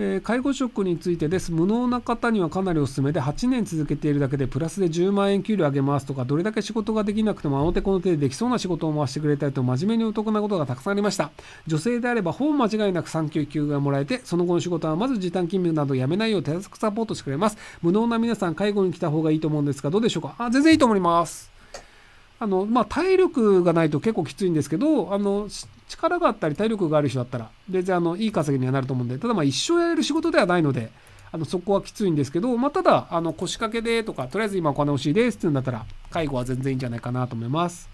えー、介護職についてです。無能な方にはかなりおすすめで、8年続けているだけでプラスで10万円給料上げますとか、どれだけ仕事ができなくてもあの手この手でできそうな仕事を回してくれたりと、真面目にお得なことがたくさんありました。女性であれば、ほぼ間違いなく産休休がもらえて、その後の仕事はまず時短勤務などやめないよう手厚くサポートしてくれます。無能な皆さん、介護に来た方がいいと思うんですが、どうでしょうかあ、全然いいと思います。あの、まあ、体力がないと結構きついんですけど、あの、力があったり体力がある人だったら、全然あの、いい稼ぎにはなると思うんで、ただまあ一生やれる仕事ではないので、あの、そこはきついんですけど、まあ、ただ、あの、腰掛けでとか、とりあえず今お金欲しいですって言うんだったら、介護は全然いいんじゃないかなと思います。